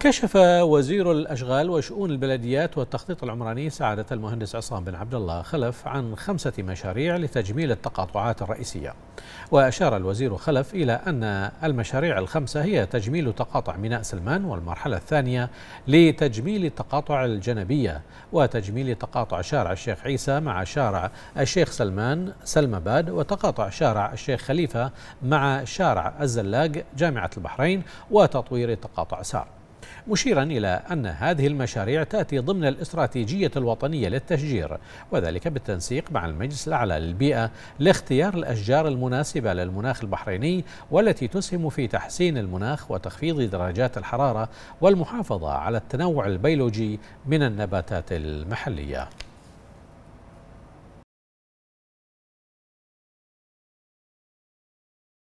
كشف وزير الأشغال وشؤون البلديات والتخطيط العمراني سعادة المهندس عصام بن عبد الله خلف عن خمسة مشاريع لتجميل التقاطعات الرئيسية وأشار الوزير خلف إلى أن المشاريع الخمسة هي تجميل تقاطع ميناء سلمان والمرحلة الثانية لتجميل التقاطع الجنبية وتجميل تقاطع شارع الشيخ عيسى مع شارع الشيخ سلمان سلمباد وتقاطع شارع الشيخ خليفة مع شارع الزلاق جامعة البحرين وتطوير تقاطع سار مشيرا إلى أن هذه المشاريع تأتي ضمن الاستراتيجية الوطنية للتشجير وذلك بالتنسيق مع المجلس الأعلى للبيئة لاختيار الأشجار المناسبة للمناخ البحريني والتي تسهم في تحسين المناخ وتخفيض درجات الحرارة والمحافظة على التنوع البيولوجي من النباتات المحلية